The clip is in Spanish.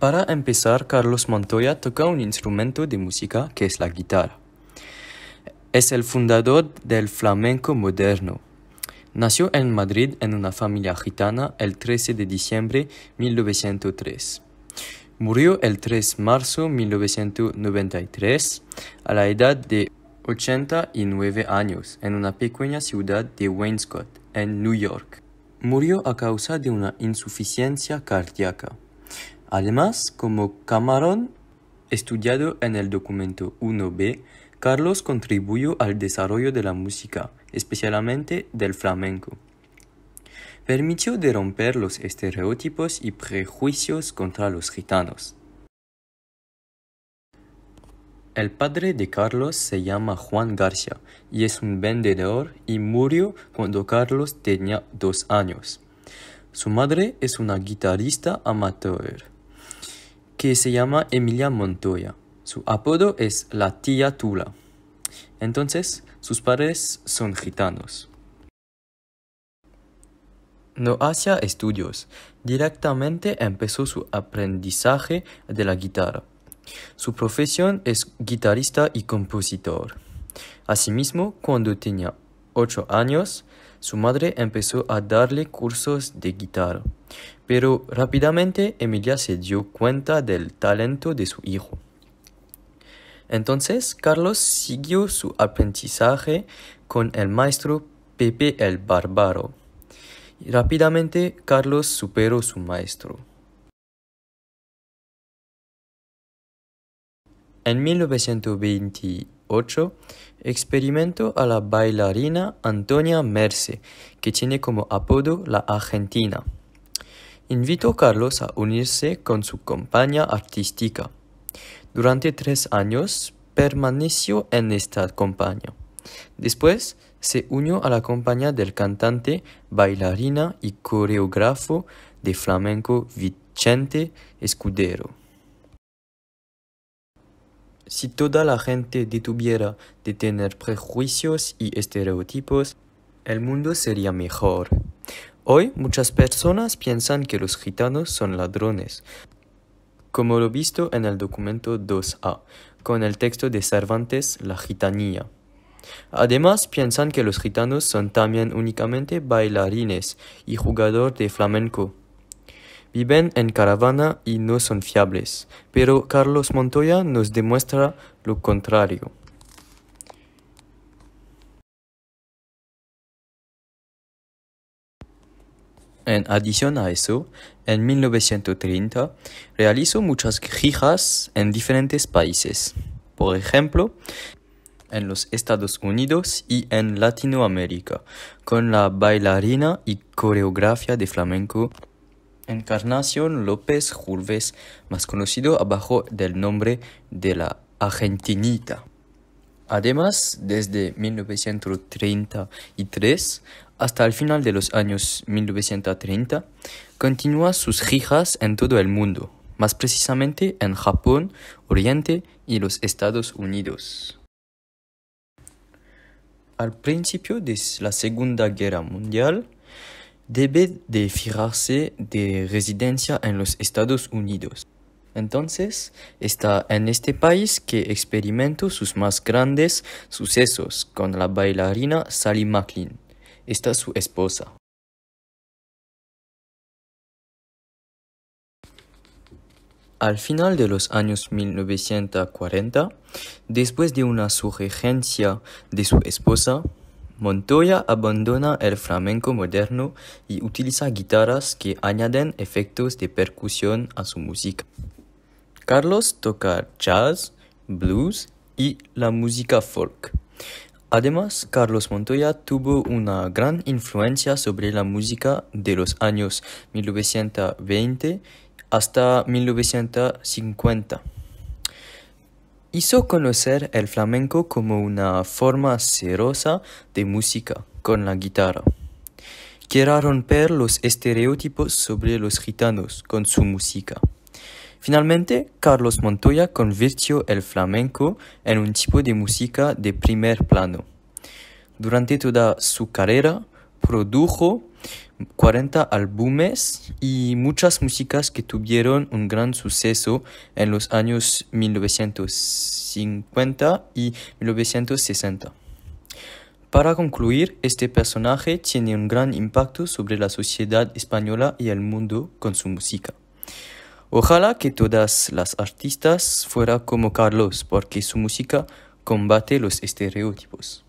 Para empezar, Carlos Montoya toca un instrumento de música que es la guitarra. Es el fundador del flamenco moderno. Nació en Madrid en una familia gitana el 13 de diciembre de 1903. Murió el 3 de marzo de 1993 a la edad de 89 años en una pequeña ciudad de Wainscott, en New York. Murió a causa de una insuficiencia cardíaca. Además, como camarón estudiado en el documento 1b, Carlos contribuyó al desarrollo de la música, especialmente del flamenco. Permitió de romper los estereotipos y prejuicios contra los gitanos. El padre de Carlos se llama Juan García y es un vendedor y murió cuando Carlos tenía dos años. Su madre es una guitarrista amateur que se llama Emilia Montoya. Su apodo es la tía Tula. Entonces, sus padres son gitanos. No hacía estudios, directamente empezó su aprendizaje de la guitarra. Su profesión es guitarrista y compositor. Asimismo, cuando tenía años, su madre empezó a darle cursos de guitarra, pero rápidamente Emilia se dio cuenta del talento de su hijo. Entonces Carlos siguió su aprendizaje con el maestro Pepe el Bárbaro. Rápidamente Carlos superó su maestro. En 1920 experimento experimentó a la bailarina Antonia Merce, que tiene como apodo la Argentina. Invitó a Carlos a unirse con su compañía artística. Durante tres años permaneció en esta compañía. Después se unió a la compañía del cantante, bailarina y coreógrafo de flamenco Vicente Escudero. Si toda la gente detuviera de tener prejuicios y estereotipos, el mundo sería mejor. Hoy muchas personas piensan que los gitanos son ladrones, como lo visto en el documento 2A, con el texto de Cervantes La gitanía. Además, piensan que los gitanos son también únicamente bailarines y jugadores de flamenco. Viven en caravana y no son fiables, pero Carlos Montoya nos demuestra lo contrario. En adición a eso, en 1930 realizó muchas gijas en diferentes países, por ejemplo, en los Estados Unidos y en Latinoamérica, con la bailarina y coreografía de flamenco Encarnación López Júlvez, más conocido abajo del nombre de la Argentinita. Además, desde 1933 hasta el final de los años 1930, continúa sus hijas en todo el mundo, más precisamente en Japón, Oriente y los Estados Unidos. Al principio de la Segunda Guerra Mundial, debe de fijarse de residencia en los Estados Unidos. Entonces, está en este país que experimentó sus más grandes sucesos con la bailarina Sally MacLean. Está su esposa. Al final de los años 1940, después de una sugerencia de su esposa, Montoya abandona el flamenco moderno y utiliza guitarras que añaden efectos de percusión a su música. Carlos toca jazz, blues y la música folk. Además, Carlos Montoya tuvo una gran influencia sobre la música de los años 1920 hasta 1950. Hizo conocer el flamenco como una forma serosa de música con la guitarra. Quiera romper los estereotipos sobre los gitanos con su música. Finalmente, Carlos Montoya convirtió el flamenco en un tipo de música de primer plano. Durante toda su carrera, produjo 40 álbumes y muchas músicas que tuvieron un gran suceso en los años 1950 y 1960. Para concluir, este personaje tiene un gran impacto sobre la sociedad española y el mundo con su música. Ojalá que todas las artistas fuera como Carlos, porque su música combate los estereotipos.